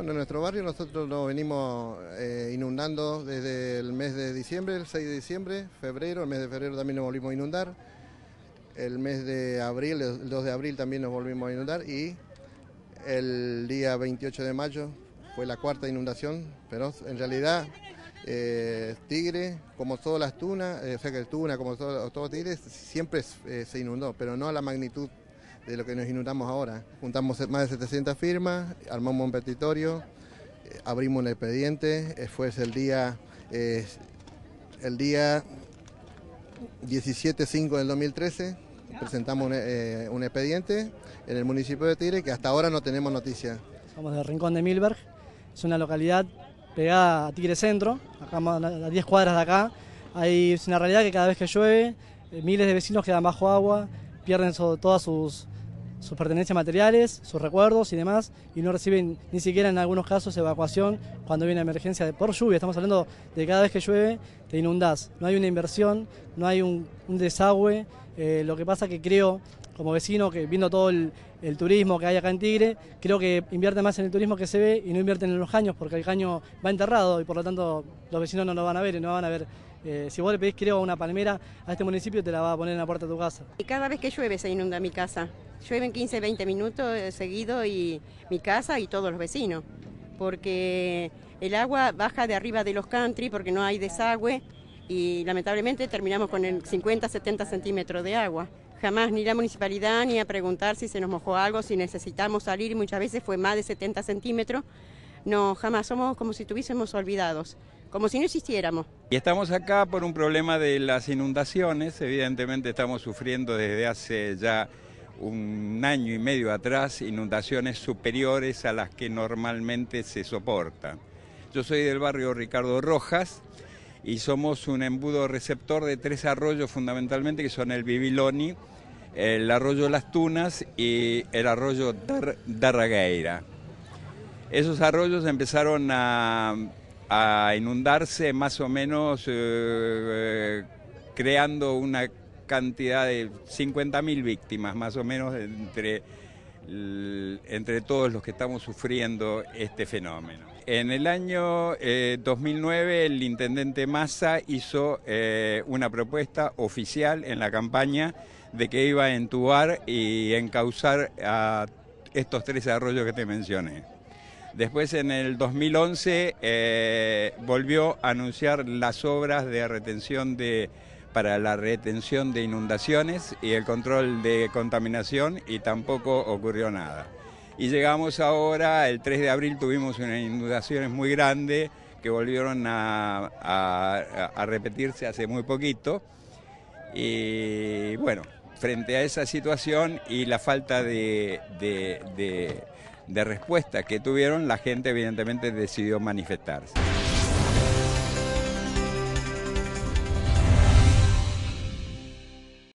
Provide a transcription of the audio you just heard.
Bueno, en nuestro barrio nosotros nos venimos eh, inundando desde el mes de diciembre, el 6 de diciembre, febrero, el mes de febrero también nos volvimos a inundar, el mes de abril, el 2 de abril también nos volvimos a inundar y el día 28 de mayo fue la cuarta inundación, pero en realidad eh, Tigre, como todas las tunas, eh, o sea que el Tuna, como todos los tigres, siempre se inundó, pero no a la magnitud de lo que nos inundamos ahora. Juntamos más de 700 firmas, armamos un petitorio, eh, abrimos un expediente, eh, fue el día, eh, el día 17-5 del 2013, presentamos un, expediente en el municipio de Tigre que hasta ahora no tenemos noticia. Somos del Rincón de Milberg, es una localidad pegada a Tigre Centro, acá a 10 cuadras de acá. Hay, es una realidad que cada vez que llueve, miles de vecinos quedan bajo agua, pierden todas sus, sus pertenencias materiales, sus recuerdos y demás, y no reciben ni siquiera en algunos casos evacuación cuando viene emergencia de, por lluvia. Estamos hablando de cada vez que llueve te inundas. No hay una inversión, no hay un, desagüe. Eh, lo que pasa que creo, como vecino, que viendo todo el, turismo que hay acá en Tigre, creo que invierte más en el turismo que se ve y no invierte en los caños porque el caño va enterrado y por lo tanto los vecinos no lo van a ver y no van a ver eh, si vos le pedís creo a una palmera a este municipio, te la va a poner en la puerta de tu casa. Y cada vez que llueve se inunda mi casa. Llueven 15, 20 minutos eh, seguido y mi casa y todos los vecinos. Porque el agua baja de arriba de los country porque no hay desagüe y lamentablemente terminamos con el 50, 70 centímetros de agua. Jamás ni la municipalidad ni a preguntar si se nos mojó algo, si necesitamos salir, muchas veces fue más de 70 centímetros. No, jamás, somos como si estuviésemos olvidados como si no existiéramos. Y estamos acá por un problema de las inundaciones, evidentemente estamos sufriendo desde hace ya un año y medio atrás inundaciones superiores a las que normalmente se soportan. Yo soy del barrio Ricardo Rojas y somos un embudo receptor de tres arroyos fundamentalmente que son el Bibiloni, el arroyo Las Tunas y el arroyo Darragueira. Esos arroyos empezaron a a inundarse más o menos eh, eh, creando una cantidad de 50.000 víctimas, más o menos entre, entre todos los que estamos sufriendo este fenómeno. En el año 2009 eh, el intendente Massa hizo una propuesta oficial en la campaña de que iba a entubar y encauzar a estos tres arroyos que te mencioné. Después en el 2011 eh, volvió a anunciar las obras de retención de para la retención de inundaciones y el control de contaminación y tampoco ocurrió nada. Y llegamos ahora, el 3 de abril tuvimos unas inundaciones muy grandes que volvieron a, a repetirse hace muy poquito. Y bueno, frente a esa situación y la falta de, respuesta que tuvieron, la gente evidentemente decidió manifestarse.